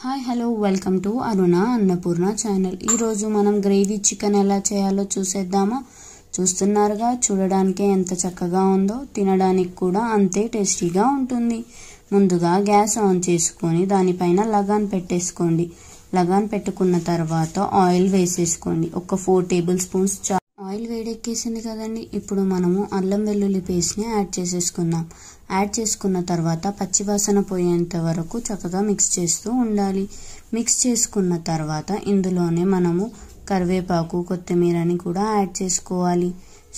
hi hello welcome to Aruna Annapurna channel ఈరోజు మనం gravy chicken ఎలా చేయాలో చూసేద్దామా చూస్తున్నారుగా చూడడానికి ఎంత చక్కగా ఉందో తినడానికి కూడా అంతే టేస్టీగా ఉంటుంది ముందుగా గ్యాస్ ఆన్ చేసుకొని దానిపైన లగాన్ పెట్టేసుకోండి లగాన్ పెట్టుకున్న తర్వాత ఆయిల్ వేసేసుకోండి ఒక ఫోర్ టేబుల్ స్పూన్స్ చా ఆయిల్ వేడెక్కేసింది కదండి ఇప్పుడు మనము అల్లం వెల్లుల్లి పేస్ట్ని యాడ్ చేసేసుకుందాం యాడ్ చేసుకున్న తర్వాత పచ్చివాసన పోయేంత వరకు చక్కగా మిక్స్ చేస్తూ ఉండాలి మిక్స్ చేసుకున్న తర్వాత ఇందులోనే మనము కరివేపాకు కొత్తిమీరని కూడా యాడ్ చేసుకోవాలి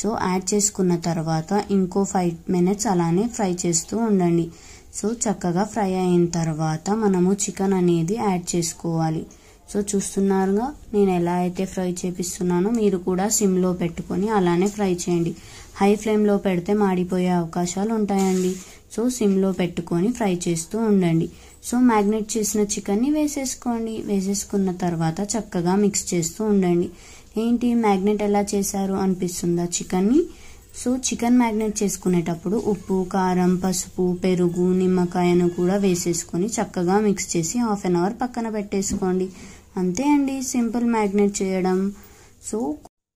సో యాడ్ చేసుకున్న తర్వాత ఇంకో ఫైవ్ మినిట్స్ అలానే ఫ్రై చేస్తూ ఉండండి సో చక్కగా ఫ్రై అయిన తర్వాత మనము చికెన్ అనేది యాడ్ చేసుకోవాలి సో చూస్తున్నారుగా నేను ఎలా అయితే ఫ్రై చేపిస్తున్నానో మీరు కూడా సిమ్లో పెట్టుకొని అలానే ఫ్రై చేయండి హై ఫ్లేమ్లో పెడితే మాడిపోయే అవకాశాలు ఉంటాయండి సో సిమ్లో పెట్టుకొని ఫ్రై చేస్తూ ఉండండి సో మ్యాగ్నెట్ చేసిన చికెన్ని వేసేసుకోండి వేసేసుకున్న తర్వాత చక్కగా మిక్స్ చేస్తూ ఉండండి ఏంటి మ్యాగ్నెట్ ఎలా చేశారు అనిపిస్తుందా చికెన్ని సో చికెన్ మ్యాగ్నెట్ చేసుకునేటప్పుడు ఉప్పు కారం పసుపు పెరుగు నిమ్మకాయను కూడా వేసేసుకొని చక్కగా మిక్స్ చేసి హాఫ్ అన్ అవర్ పక్కన పెట్టేసుకోండి అంతే అండి సింపుల్ మ్యాగ్నెట్ చేయడం సో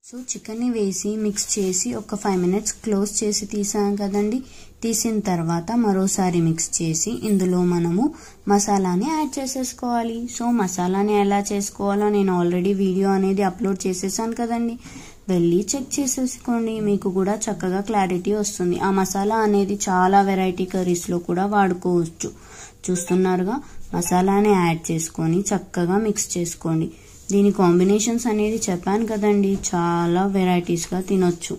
సో చికెన్ని వేసి మిక్స్ చేసి ఒక ఫైవ్ మినిట్స్ క్లోజ్ చేసి తీసాం కదండి తీసిన తర్వాత మరోసారి మిక్స్ చేసి ఇందులో మనము మసాలాని యాడ్ చేసేసుకోవాలి సో మసాలాని ఎలా చేసుకోవాలో నేను ఆల్రెడీ వీడియో అనేది అప్లోడ్ చేసేసాను కదండి వెళ్ళి చెక్ చేసేసుకోండి మీకు కూడా చక్కగా క్లారిటీ వస్తుంది ఆ మసాలా అనేది చాలా వెరైటీ కర్రీస్లో కూడా వాడుకోవచ్చు చూస్తున్నారుగా మసాలాని యాడ్ చేసుకొని చక్కగా మిక్స్ చేసుకోండి దీని కాంబినేషన్స్ అనేది చెప్పాను కదండి చాలా వెరైటీస్గా తినొచ్చు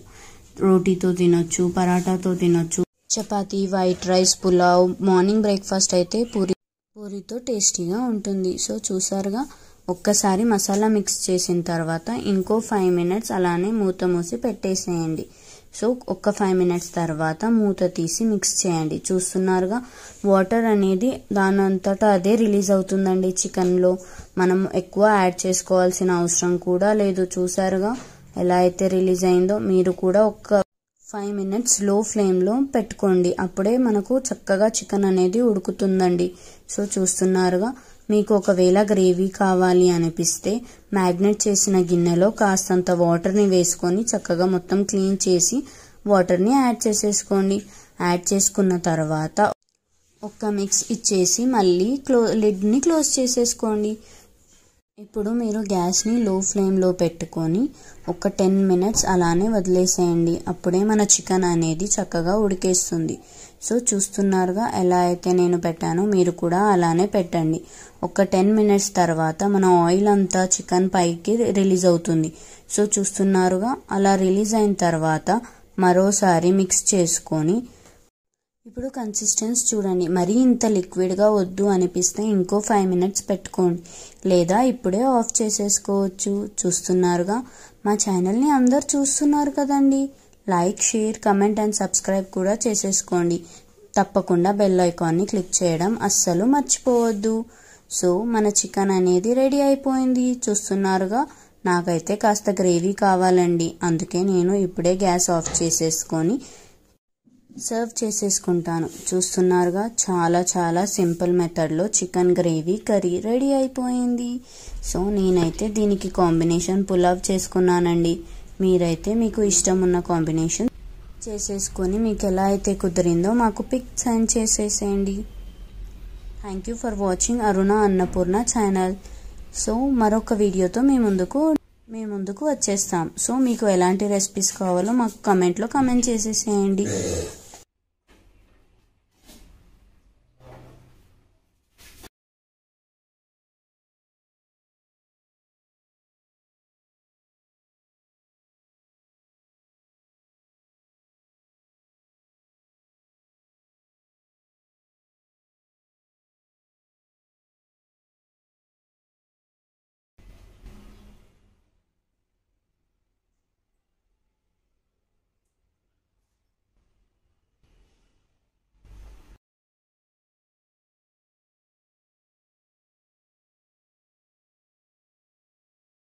రోటీతో తినొచ్చు పరాటాతో తినొచ్చు chapati white rice pulao morning breakfast అయితే పూరి పూరితో టేస్టీగా ఉంటుంది సో చూసారుగా ఒక్కసారి మసాలా మిక్స్ చేసిన తర్వాత ఇంకో ఫైవ్ మినిట్స్ అలానే మూత మూసి పెట్టేసేయండి సో ఒక ఫైవ్ మినిట్స్ తర్వాత మూత తీసి మిక్స్ చేయండి చూస్తున్నారుగా వాటర్ అనేది దానంతటా అదే రిలీజ్ అవుతుందండి చికెన్లో మనం ఎక్కువ యాడ్ చేసుకోవాల్సిన అవసరం కూడా లేదు చూసారుగా ఎలా అయితే రిలీజ్ అయిందో మీరు కూడా ఒక ఫైవ్ మినిట్స్ లో ఫ్లేమ్లో పెట్టుకోండి అప్పుడే మనకు చక్కగా చికెన్ అనేది ఉడుకుతుందండి సో చూస్తున్నారుగా మీకు ఒకవేళ గ్రేవీ కావాలి అనిపిస్తే మ్యాగ్నెట్ చేసిన గిన్నెలో కాస్తంత వాటర్ని వేసుకొని చక్కగా మొత్తం క్లీన్ చేసి వాటర్ని యాడ్ చేసేసుకోండి యాడ్ చేసుకున్న తర్వాత ఒక్క మిక్స్ ఇచ్చేసి మళ్ళీ క్లో లిడ్ని క్లోజ్ చేసేసుకోండి ఇప్పుడు మీరు గ్యాస్ని లో ఫ్లేమ్లో పెట్టుకొని ఒక టెన్ మినిట్స్ అలానే వదిలేసేయండి అప్పుడే మన చికెన్ అనేది చక్కగా ఉడికేస్తుంది సో చూస్తున్నారుగా ఎలా అయితే నేను పెట్టానో మీరు కూడా అలానే పెట్టండి ఒక టెన్ మినిట్స్ తర్వాత మన ఆయిల్ అంతా చికెన్ పైకి రిలీజ్ అవుతుంది సో చూస్తున్నారుగా అలా రిలీజ్ అయిన తర్వాత మరోసారి మిక్స్ చేసుకొని ఇప్పుడు కన్సిస్టెన్స్ చూడండి మరీ ఇంత లిక్విడ్గా వద్దు అనిపిస్తే ఇంకో ఫైవ్ మినిట్స్ పెట్టుకోండి లేదా ఇప్పుడే ఆఫ్ చేసేసుకోవచ్చు చూస్తున్నారుగా మా ఛానల్ని అందరు చూస్తున్నారు కదండీ like share comment and subscribe కూడా చేసేసుకోండి తప్పకుండా బెల్ ఐకాన్ని క్లిక్ చేయడం అస్సలు మర్చిపోవద్దు సో మన చికెన్ అనేది రెడీ అయిపోయింది చూస్తున్నారుగా నాకైతే కాస్త గ్రేవీ కావాలండి అందుకే నేను ఇప్పుడే గ్యాస్ ఆఫ్ చేసేసుకొని సర్వ్ చేసేసుకుంటాను చూస్తున్నారుగా చాలా చాలా సింపుల్ మెథడ్లో చికెన్ గ్రేవీ కర్రీ రెడీ అయిపోయింది సో నేనైతే దీనికి కాంబినేషన్ పులావ్ చేసుకున్నానండి మీరైతే మీకు ఇష్టం ఉన్న కాంబినేషన్ చేసేసుకొని మీకు ఎలా అయితే కుదిరిందో మాకు పిక్ సెండ్ చేసేసేయండి thank you for watching Aruna Annapurna channel so మరొక వీడియోతో మీ ముందుకు మీ ముందుకు వచ్చేస్తాం సో మీకు ఎలాంటి రెసిపీస్ కావాలో మాకు కమెంట్లో కమెంట్ చేసేసేయండి